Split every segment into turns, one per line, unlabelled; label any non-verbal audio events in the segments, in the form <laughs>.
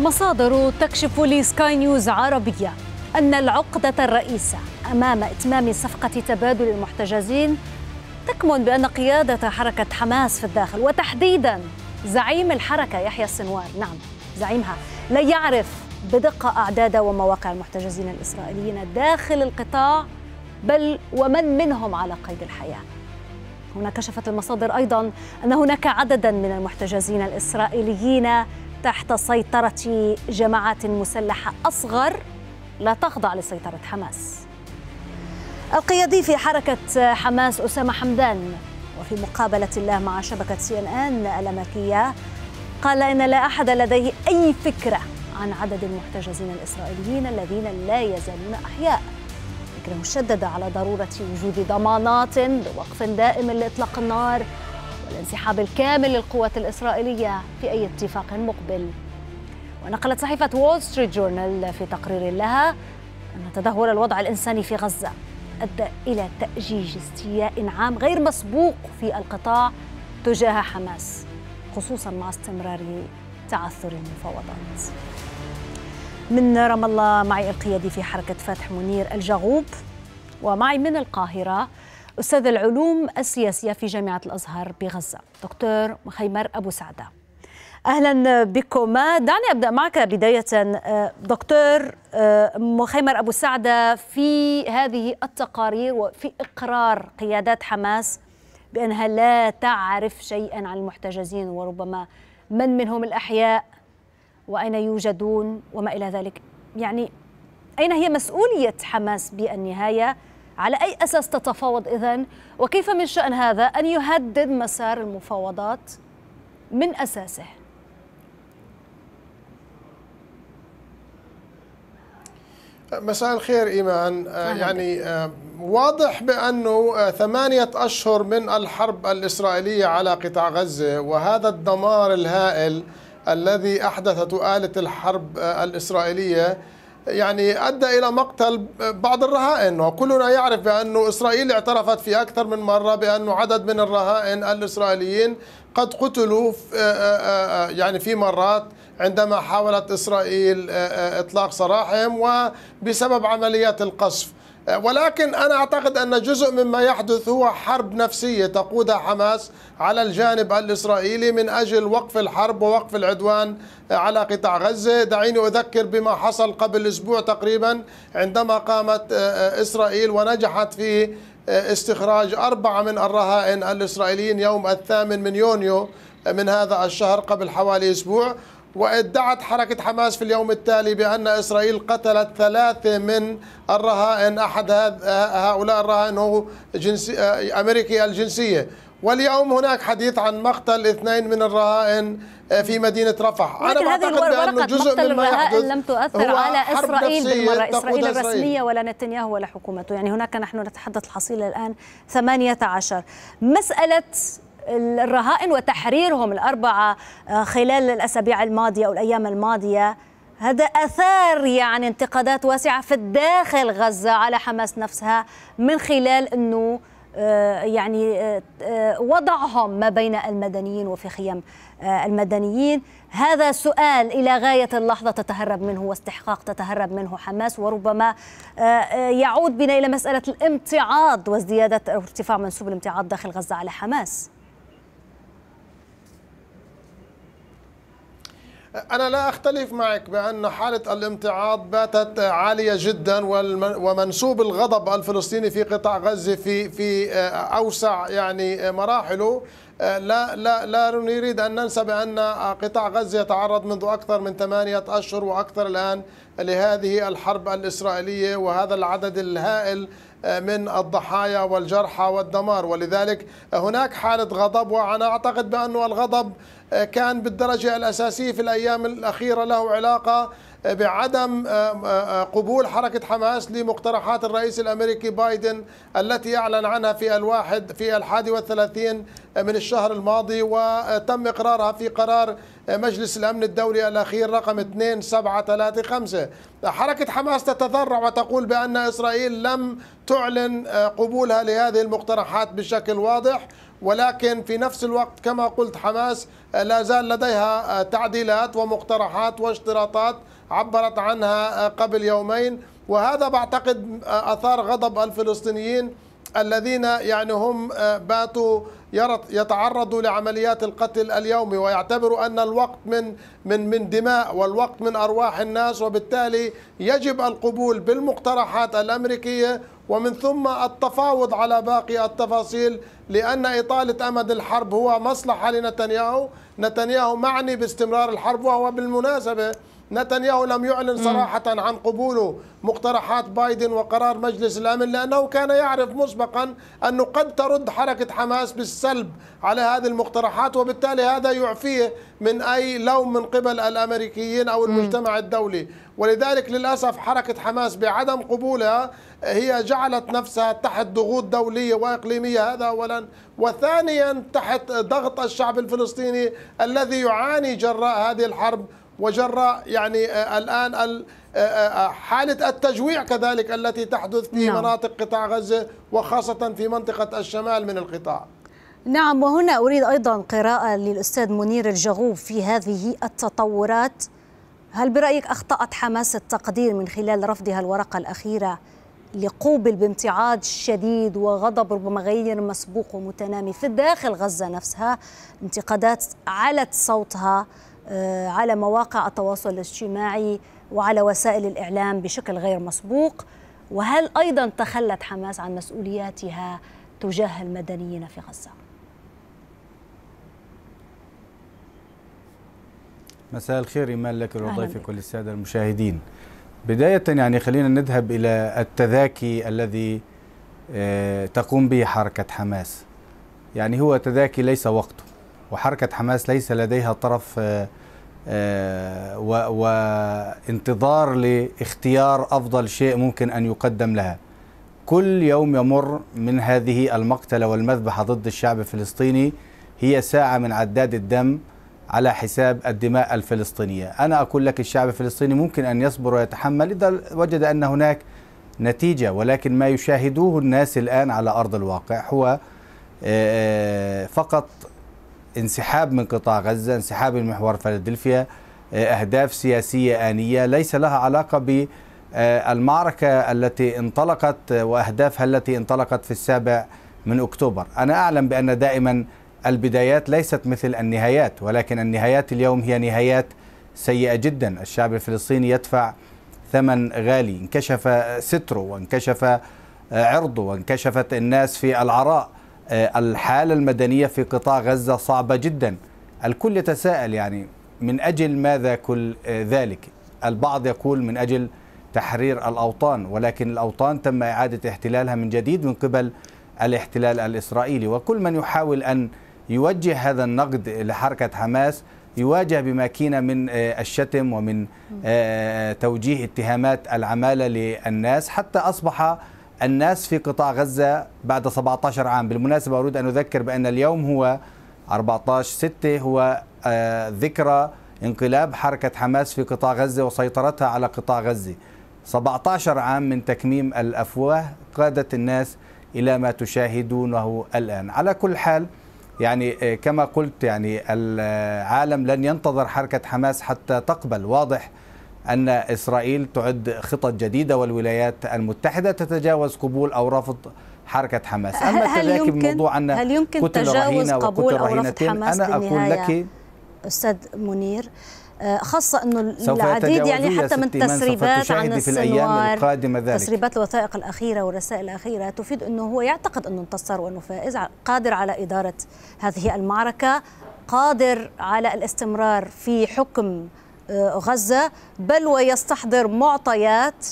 مصادر تكشف لسكاي نيوز عربية أن العقدة الرئيسة أمام إتمام صفقة تبادل المحتجزين تكمن بأن قيادة حركة حماس في الداخل وتحديدا زعيم الحركة يحيى السنوار نعم زعيمها لا يعرف بدقة أعداد ومواقع المحتجزين الإسرائيليين داخل القطاع بل ومن منهم على قيد الحياة هنا كشفت المصادر أيضا أن هناك عددا من المحتجزين الإسرائيليين تحت سيطرة جماعات مسلحة أصغر لا تخضع لسيطرة حماس القيادي في حركة حماس أسامة حمدان وفي مقابلة له مع شبكة سي ان ان الأمريكية قال إن لا أحد لديه أي فكرة عن عدد المحتجزين الإسرائيليين الذين لا يزالون أحياء لكنه شدد على ضرورة وجود ضمانات لوقف دائم لإطلاق النار والانسحاب الكامل للقوات الإسرائيلية في أي اتفاق مقبل ونقلت صحيفة وول ستريت جورنال في تقرير لها أن تدهور الوضع الإنساني في غزة أدى إلى تأجيج استياء عام غير مسبوق في القطاع تجاه حماس خصوصا مع استمرار تعثر المفاوضات من رام الله معي القيادي في حركة فتح منير الجغوب ومعي من القاهرة أستاذ العلوم السياسية في جامعة الأزهر بغزة دكتور مخيمر أبو سعدة اهلا بكما دعني ابدا معك بدايه آه، دكتور مخيمر آه، ابو سعده في هذه التقارير وفي اقرار قيادات حماس بانها لا تعرف شيئا عن المحتجزين وربما من منهم الاحياء واين يوجدون وما الى ذلك يعني اين هي مسؤوليه حماس بالنهايه على أي أساس تتفاوض إذن وكيف من شأن هذا أن يهدد مسار المفاوضات من أساسه
مساء الخير إيمان آه، يعني آه، واضح بأنه آه، ثمانية أشهر من الحرب الإسرائيلية على قطاع غزة وهذا الدمار الهائل الذي أحدثته آلة الحرب الإسرائيلية يعني ادى الى مقتل بعض الرهائن وكلنا يعرف بان اسرائيل اعترفت في اكثر من مره بان عدد من الرهائن الاسرائيليين قد قتلوا يعني في مرات عندما حاولت اسرائيل اطلاق سراحهم وبسبب عمليات القصف ولكن أنا أعتقد أن جزء مما يحدث هو حرب نفسية تقودها حماس على الجانب الإسرائيلي من أجل وقف الحرب ووقف العدوان على قطاع غزة دعيني أذكر بما حصل قبل أسبوع تقريبا عندما قامت آه، آه، إسرائيل ونجحت في آه، استخراج أربعة من الرهائن الإسرائيليين يوم الثامن من يونيو من هذا الشهر قبل حوالي أسبوع وادعت حركة حماس في اليوم التالي بأن إسرائيل قتلت ثلاثة من الرهائن أحد هؤلاء الرهائن هو جنسي آه، أمريكي الجنسية واليوم هناك حديث عن مقتل اثنين من الرهائن آه، في مدينة رفح أنا أعتقد بأنه جزء مما يحدث لم تؤثر على إسرائيل بالمرة إسرائيل الرسمية
ولا نتنياهو ولا حكومته يعني هناك نحن نتحدث الحصيلة الآن 18 مسألة الرهائن وتحريرهم الأربعة آه، خلال الأسابيع الماضية أو الأيام الماضية هذا أثار يعني انتقادات واسعة في الداخل غزة على حماس نفسها من خلال أنه آه، يعني آه، وضعهم ما بين المدنيين وفي خيام المدنيين هذا سؤال إلى غاية اللحظة تتهرب منه واستحقاق تتهرب منه حماس وربما يعود بنا إلى مسألة الامتعاض وازدياد ارتفاع منسوب الامتعاض داخل غزة على حماس
أنا لا أختلف معك بأن حالة الامتعاض باتت عالية جدا ومنسوب الغضب الفلسطيني في قطاع غزة في في أوسع يعني مراحله آه، لا لا لا نريد ان ننسى بان قطاع غزه يتعرض منذ اكثر من ثمانيه اشهر واكثر الان لهذه الحرب الاسرائيليه وهذا العدد الهائل آه، من الضحايا والجرحى والدمار ولذلك هناك حالة غضب وأنا أعتقد بانه الغضب آه، كان بالدرجة الأساسية في الأيام الأخيرة له علاقة بعدم قبول حركة حماس لمقترحات الرئيس الأمريكي بايدن التي أعلن عنها في الواحد في الحادي والثلاثين من الشهر الماضي وتم إقرارها في قرار مجلس الأمن الدولي الأخير رقم 2735 حركة حماس تتذرع وتقول بأن إسرائيل لم تعلن آه، قبولها لهذه المقترحات بشكل واضح ولكن في نفس الوقت كما قلت حماس آه، لا زال لديها آه، تعديلات ومقترحات واشتراطات عبرت عنها آه، قبل يومين وهذا بعتقد آه، أثار غضب الفلسطينيين الذين يعني هم آه، باتوا يتعرضوا لعمليات القتل اليومي ويعتبروا ان الوقت من من من دماء والوقت من ارواح الناس وبالتالي يجب القبول بالمقترحات الامريكيه ومن ثم التفاوض على باقي التفاصيل لأن إطالة أمد الحرب هو مصلحة لنتنياهو نتنياهو معني باستمرار الحرب وهو بالمناسبة نتنياهو لم يعلن صراحة عن قبوله مقترحات بايدن وقرار مجلس الأمن لأنه كان يعرف مسبقا أنه قد ترد حركة حماس بالسلب على هذه المقترحات وبالتالي هذا يعفيه من أي لوم من قبل الأمريكيين أو المجتمع الدولي ولذلك للأسف حركة حماس بعدم قبولها هي جعلت نفسها تحت ضغوط دولية وإقليمية هذا أولا وثانيا تحت ضغط الشعب الفلسطيني الذي يعاني جراء هذه الحرب وجراء يعني آه، الآن آه، آه، حالة التجويع كذلك التي تحدث في نعم. مناطق قطاع غزة وخاصة في منطقة الشمال من القطاع
نعم وهنا أريد أيضا قراءة للأستاذ منير الجغوب في هذه التطورات هل برأيك أخطأت حماس التقدير من خلال رفضها الورقة الأخيرة لقوبل بامتعاض شديد وغضب ربما غير مسبوق ومتنامي في داخل غزة نفسها انتقادات علت صوتها آه، على مواقع التواصل الاجتماعي وعلى وسائل الإعلام بشكل غير مسبوق وهل أيضا تخلت حماس عن مسؤولياتها تجاه المدنيين في غزة؟
مساء الخير إيمان لك ولضيفك وللسادة المشاهدين بداية يعني خلينا نذهب إلى التذاكي الذي آه، تقوم به حركة حماس يعني هو تذاكي ليس وقته وحركة حماس ليس لديها طرف آه، آه، وانتظار لاختيار أفضل شيء ممكن أن يقدم لها كل يوم يمر من هذه المقتلة والمذبحة ضد الشعب الفلسطيني هي ساعة من عداد الدم على حساب الدماء الفلسطينية أنا أقول لك الشعب الفلسطيني ممكن أن يصبر ويتحمل إذا وجد أن هناك نتيجة ولكن ما يشاهدوه الناس الآن على أرض الواقع هو آه، آه، فقط انسحاب من قطاع غزة انسحاب من محور فلادلفيا آه، أهداف سياسية آنية ليس لها علاقة بالمعركة التي انطلقت وأهدافها التي انطلقت في السابع من أكتوبر أنا أعلم بأن دائما البدايات ليست مثل النهايات ولكن النهايات اليوم هي نهايات سيئة جدا الشعب الفلسطيني يدفع ثمن غالي انكشف ستره وانكشف عرضه وانكشفت الناس في العراء الحالة المدنية في قطاع غزة صعبة جدا الكل يتساءل يعني من أجل ماذا كل ذلك البعض يقول من أجل تحرير الأوطان ولكن الأوطان تم إعادة احتلالها من جديد من قبل الاحتلال الإسرائيلي وكل من يحاول أن يوجه هذا النقد لحركة حماس يواجه بماكينة من آه، الشتم ومن آه، توجيه اتهامات العمالة للناس حتى أصبح الناس في قطاع غزة بعد 17 عام بالمناسبة أريد أن أذكر بأن اليوم هو 14 6 هو آه، ذكرى انقلاب حركة حماس في قطاع غزة وسيطرتها على قطاع غزة 17 عام من تكميم الأفواه قادت الناس إلى ما تشاهدونه الآن على كل حال يعني آه، كما قلت يعني العالم لن ينتظر حركة حماس حتى تقبل واضح أن إسرائيل تعد خطط جديدة والولايات المتحدة تتجاوز قبول أو رفض حركة حماس أما هل يمكن أن هل يمكن تجاوز قبول أو رفض حماس أنا أقول لك
أستاذ منير آه، خاصة أنه العديد يعني حتى من تسريبات عن السنوار تسريبات الوثائق الأخيرة والرسائل الأخيرة تفيد أنه هو يعتقد أنه انتصر وأنه فائز قادر على إدارة هذه المعركة قادر على الاستمرار في حكم آه، غزة بل ويستحضر معطيات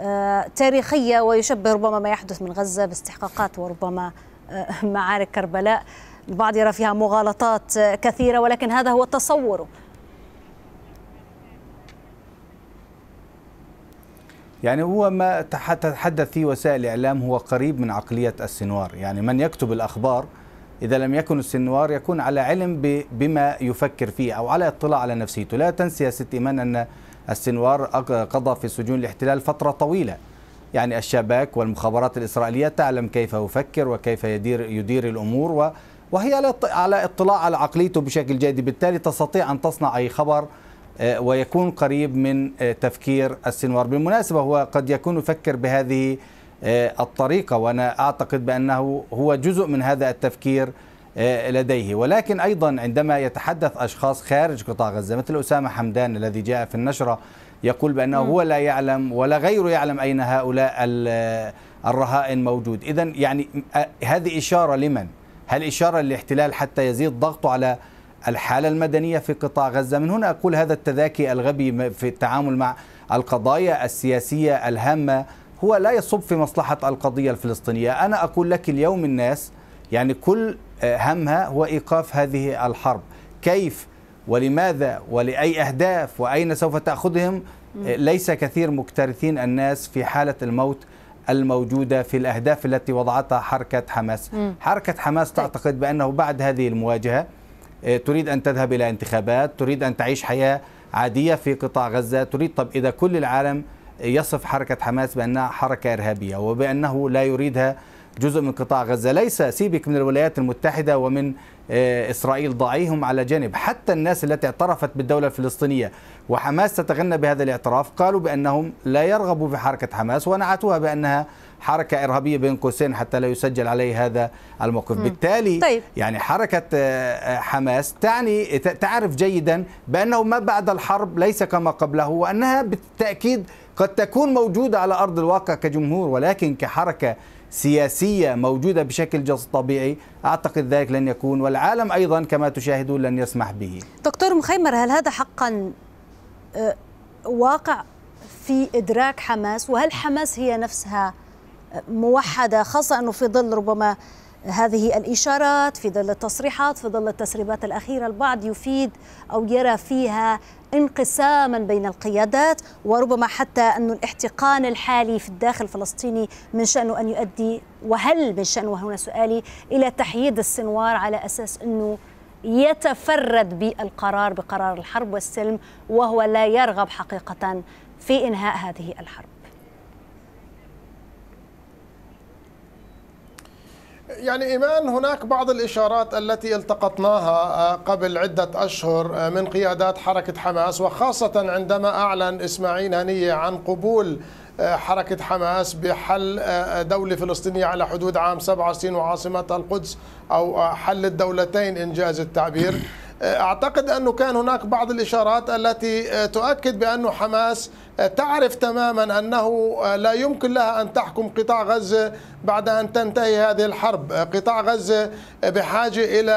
آه، تاريخية ويشبه ربما ما يحدث من غزة باستحقاقات وربما <laughs> معارك كربلاء البعض يرى فيها مغالطات كثيرة ولكن هذا هو تصوره
يعني هو ما تتحدث فيه وسائل الإعلام هو قريب من عقلية السنوار يعني من يكتب الأخبار إذا لم يكن السنوار يكون على علم بما يفكر فيه أو على اطلاع على نفسيته لا تنسي يا ست إيمان أن السنوار قضى في سجون الاحتلال فترة طويلة يعني الشباك والمخابرات الإسرائيلية تعلم كيف يفكر وكيف يدير, يدير الأمور وهي على اطلاع على عقليته بشكل جيد بالتالي تستطيع أن تصنع أي خبر آه، ويكون قريب من آه، تفكير السنوار بالمناسبة هو قد يكون يفكر بهذه آه، الطريقة وأنا أعتقد بأنه هو جزء من هذا التفكير لديه ولكن أيضا عندما يتحدث أشخاص خارج قطاع غزة مثل أسامة حمدان الذي جاء في النشرة يقول بأنه هو لا يعلم ولا غيره يعلم أين هؤلاء الرهائن موجود إذا يعني هذه إشارة لمن؟ هل إشارة للاحتلال حتى يزيد ضغطه على الحالة المدنية في قطاع غزة من هنا أقول هذا التذاكي الغبي في التعامل مع القضايا السياسية الهامة هو لا يصب في مصلحة القضية الفلسطينية أنا أقول لك اليوم الناس يعني كل آه، همها هو إيقاف هذه الحرب كيف ولماذا ولأي أهداف وأين سوف تأخذهم آه، ليس كثير مكترثين الناس في حالة الموت الموجودة في الأهداف التي وضعتها حركة حماس حركة حماس طيب. تعتقد بأنه بعد هذه المواجهة آه، تريد أن تذهب إلى انتخابات تريد أن تعيش حياة عادية في قطاع غزة تريد طب إذا كل العالم يصف حركة حماس بأنها حركة إرهابية وبأنه لا يريدها جزء من قطاع غزة ليس سيبك من الولايات المتحدة ومن آه، إسرائيل ضعيهم على جانب حتى الناس التي اعترفت بالدولة الفلسطينية وحماس تتغنى بهذا الاعتراف قالوا بأنهم لا يرغبوا في حركة حماس ونعتوها بأنها حركة إرهابية بين قوسين حتى لا يسجل عليه هذا الموقف م. بالتالي طيب. يعني حركة آه، آه، حماس تعني تعرف جيدا بأنه ما بعد الحرب ليس كما قبله وأنها بالتأكيد قد تكون موجودة على أرض الواقع كجمهور ولكن كحركة سياسية موجودة بشكل طبيعي أعتقد ذلك لن يكون والعالم أيضا كما تشاهدون لن يسمح به
دكتور مخيمر هل هذا حقا آه، واقع في إدراك حماس وهل حماس هي نفسها موحدة خاصة أنه في ظل ربما هذه الإشارات في ظل التصريحات في ظل التسريبات الأخيرة البعض يفيد أو يرى فيها انقساما بين القيادات وربما حتى أن الاحتقان الحالي في الداخل الفلسطيني من شأنه أن يؤدي وهل من شأنه وهنا سؤالي إلى تحييد السنوار على أساس أنه يتفرد بالقرار بقرار الحرب والسلم وهو لا يرغب حقيقة في إنهاء هذه الحرب
يعني إيمان هناك بعض الإشارات التي التقطناها آه، قبل عدة أشهر آه، من قيادات حركة حماس وخاصة عندما أعلن إسماعيل هنية عن قبول آه، حركة حماس بحل دولة فلسطينية على حدود عام 67 وعاصمتها القدس أو حل الدولتين إنجاز التعبير أعتقد أنه كان هناك بعض الإشارات التي تؤكد بأن حماس تعرف تماما أنه لا يمكن لها أن تحكم قطاع غزة بعد أن تنتهي هذه الحرب قطاع غزة بحاجة إلى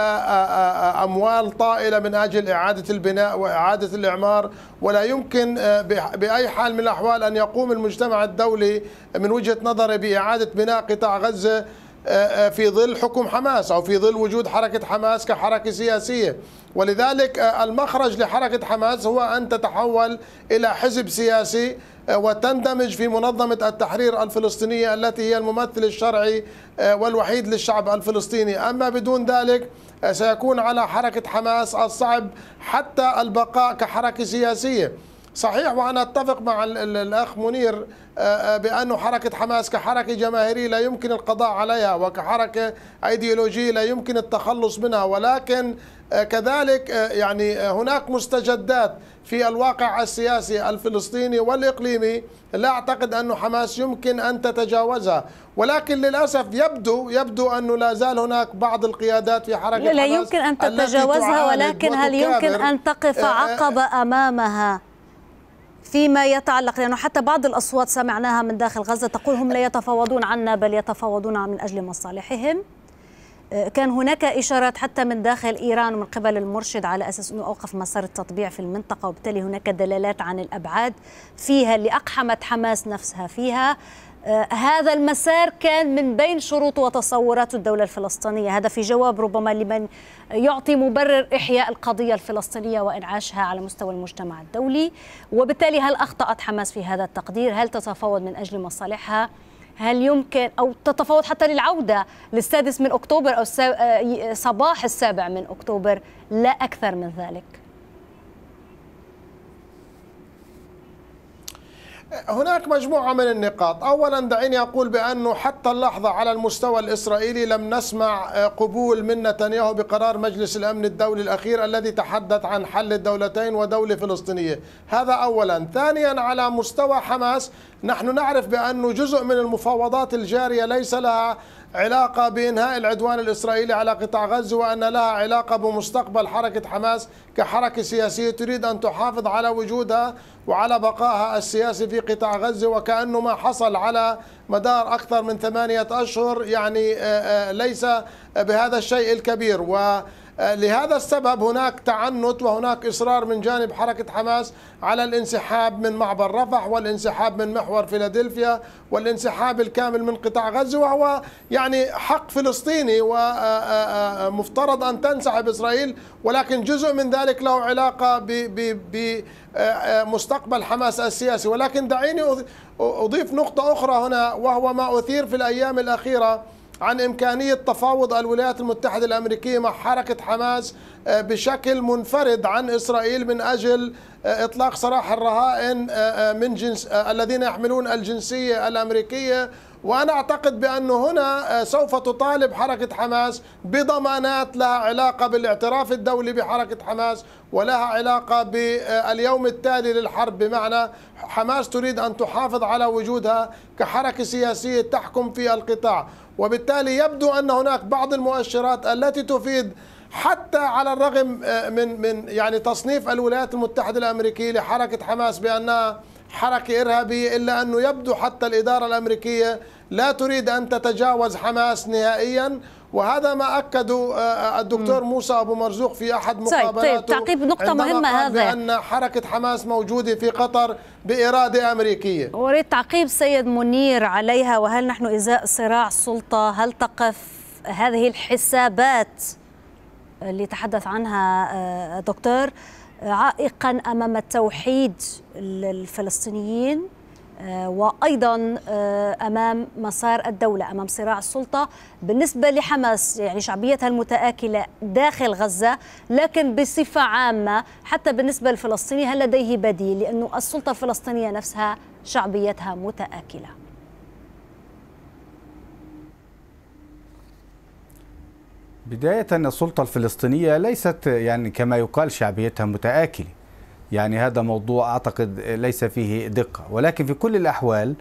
أموال طائلة من أجل إعادة البناء وإعادة الإعمار ولا يمكن بأي حال من الأحوال أن يقوم المجتمع الدولي من وجهة نظري بإعادة بناء قطاع غزة آه، آه، في ظل حكم حماس أو في ظل وجود حركة حماس كحركة سياسية ولذلك آه، المخرج لحركة حماس هو أن تتحول إلى حزب سياسي وتندمج في منظمة التحرير الفلسطينية التي هي الممثل الشرعي والوحيد للشعب الفلسطيني أما بدون ذلك سيكون على حركة حماس الصعب حتى البقاء كحركة سياسية صحيح وأنا أتفق مع الأخ منير آه، آه، بأن حركة حماس كحركة جماهيرية لا يمكن القضاء عليها وكحركة أيديولوجية لا يمكن التخلص منها ولكن آه، كذلك يعني هناك مستجدات في الواقع السياسي الفلسطيني والإقليمي لا أعتقد أن حماس يمكن أن تتجاوزها ولكن للأسف يبدو يبدو أنه لا زال هناك بعض القيادات في حركة لا, لا يمكن أن تتجاوزها ولكن هل يمكن أن تقف عقب
أمامها فيما يتعلق لأنه حتى بعض الأصوات سمعناها من داخل غزة تقول هم لا يتفاوضون عنا بل يتفاوضون من أجل مصالحهم آه، كان هناك إشارات حتى من داخل إيران ومن قبل المرشد على أساس أنه أوقف مسار التطبيع في المنطقة وبالتالي هناك دلالات عن الأبعاد فيها اللي أقحمت حماس نفسها فيها آه، هذا المسار كان من بين شروط وتصورات الدولة الفلسطينية هذا في جواب ربما لمن يعطي مبرر إحياء القضية الفلسطينية وإنعاشها على مستوى المجتمع الدولي وبالتالي هل أخطأت حماس في هذا التقدير هل تتفاوض من أجل مصالحها هل يمكن أو تتفاوض حتى للعودة للسادس من أكتوبر أو آه، صباح السابع من أكتوبر لا أكثر من ذلك
هناك مجموعة من النقاط أولا دعيني أقول بأنه حتى اللحظة على المستوى الإسرائيلي لم نسمع آه، قبول من نتنياهو بقرار مجلس الأمن الدولي الأخير الذي تحدث عن حل الدولتين ودولة فلسطينية هذا أولا ثانيا على مستوى حماس نحن نعرف بأنه جزء من المفاوضات الجارية ليس لها علاقة بإنهاء العدوان الإسرائيلي على قطاع غزة وأن لها علاقة بمستقبل حركة حماس كحركة سياسية تريد أن تحافظ على وجودها وعلى بقائها السياسي في قطاع غزة وكأنه ما حصل على مدار أكثر من ثمانية أشهر يعني آه، آه، ليس بهذا الشيء الكبير و آه، لهذا السبب هناك تعنت وهناك إصرار من جانب حركة حماس على الانسحاب من معبر رفح والانسحاب من محور فيلادلفيا والانسحاب الكامل من قطاع غزة وهو يعني حق فلسطيني ومفترض آه، آه، أن تنسحب إسرائيل ولكن جزء من ذلك له علاقة بمستقبل حماس السياسي ولكن دعيني أضيف نقطة أخرى هنا وهو ما أثير في الأيام الأخيرة عن إمكانية تفاوض الولايات المتحدة الأمريكية مع حركة حماس آه، بشكل منفرد عن إسرائيل من أجل آه، إطلاق سراح الرهائن آه، من جنس الذين يحملون الجنسية الأمريكية وأنا أعتقد بأن هنا آه، سوف تطالب حركة حماس بضمانات لها علاقة بالاعتراف الدولي بحركة حماس ولها علاقة باليوم التالي للحرب بمعنى حماس تريد أن تحافظ على وجودها كحركة سياسية تحكم في القطاع وبالتالي يبدو أن هناك بعض المؤشرات التي تفيد حتى على الرغم آه، من من يعني تصنيف الولايات المتحده الامريكيه لحركه حماس بانها حركة إرهابية إلا أنه يبدو حتى الإدارة الأمريكية لا تريد أن تتجاوز حماس نهائيا وهذا ما أكده آه، الدكتور موسى أبو مرزوق في أحد طيب، طيب، مقابلاته طيب تعقيب نقطة مهمة هذا بأن حركة حماس موجودة في قطر بإرادة أمريكية
أريد تعقيب سيد منير عليها وهل نحن إزاء صراع سلطة هل تقف هذه الحسابات اللي تحدث عنها آه، دكتور عائقا امام توحيد الفلسطينيين آه، وايضا آه، امام مسار الدوله امام صراع السلطه بالنسبه لحماس يعني شعبيتها المتاكله داخل غزه لكن بصفه عامه حتى بالنسبه للفلسطيني هل لديه بديل لانه السلطه الفلسطينيه نفسها شعبيتها متاكله
بداية السلطة الفلسطينية ليست يعني كما يقال شعبيتها متآكلة يعني هذا موضوع أعتقد ليس فيه دقة ولكن في كل الأحوال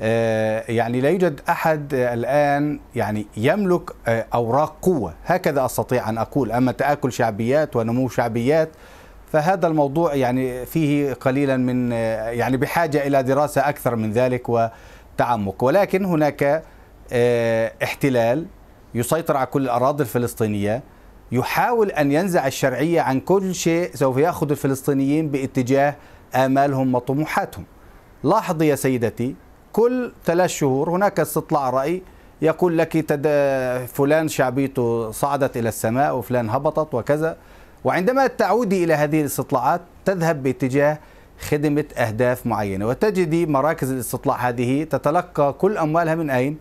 آه، يعني لا يوجد أحد الآن يعني يملك آه، أوراق قوة هكذا أستطيع أن أقول أما تآكل شعبيات ونمو شعبيات فهذا الموضوع يعني فيه قليلا من آه، يعني بحاجة إلى دراسة أكثر من ذلك وتعمق ولكن هناك احتلال يسيطر على كل الأراضي الفلسطينية يحاول أن ينزع الشرعية عن كل شيء سوف يأخذ الفلسطينيين باتجاه آمالهم وطموحاتهم لاحظي يا سيدتي كل ثلاث شهور هناك استطلاع رأي يقول لك تد... فلان شعبيته صعدت إلى السماء وفلان هبطت وكذا وعندما تعودي إلى هذه الاستطلاعات تذهب باتجاه خدمة أهداف معينة وتجدي مراكز الاستطلاع هذه تتلقى كل أموالها من أين؟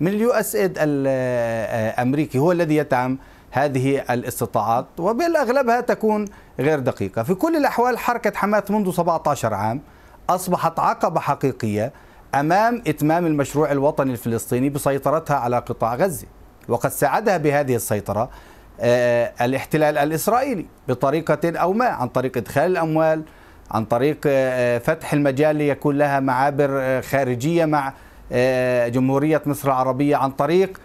من اليو اس ايد الامريكي آه، هو الذي يدعم هذه الاستطاعات وبالاغلبها تكون غير دقيقه في كل الاحوال حركه حماس منذ 17 عام اصبحت عقبه حقيقيه امام اتمام المشروع الوطني الفلسطيني بسيطرتها على قطاع غزه وقد ساعدها بهذه السيطره آه، الاحتلال الاسرائيلي بطريقه او ما عن طريق ادخال الاموال عن طريق آه، فتح المجال ليكون لها معابر خارجيه مع آه، جمهورية مصر العربية عن طريق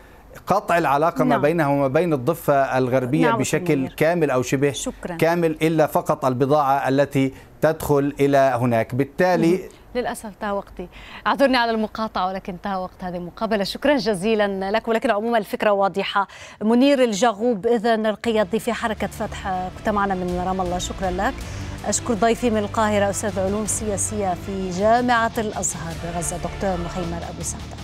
قطع العلاقة نعم. ما بينها وما بين الضفة الغربية نعم بشكل منير. كامل أو شبه شكرا. كامل إلا فقط البضاعة التي تدخل إلى هناك بالتالي مم.
للأسف انتهى وقتي اعذرني على المقاطعة ولكن انتهى وقت هذه المقابلة شكرا جزيلا لك ولكن عموما الفكرة واضحة منير الجغوب إذا القيادي في حركة فتح كنت معنا من رام الله شكرا لك أشكر ضيفي من القاهرة أستاذ العلوم السياسية في جامعة الأزهر بغزة دكتور مخيمر أبو سعد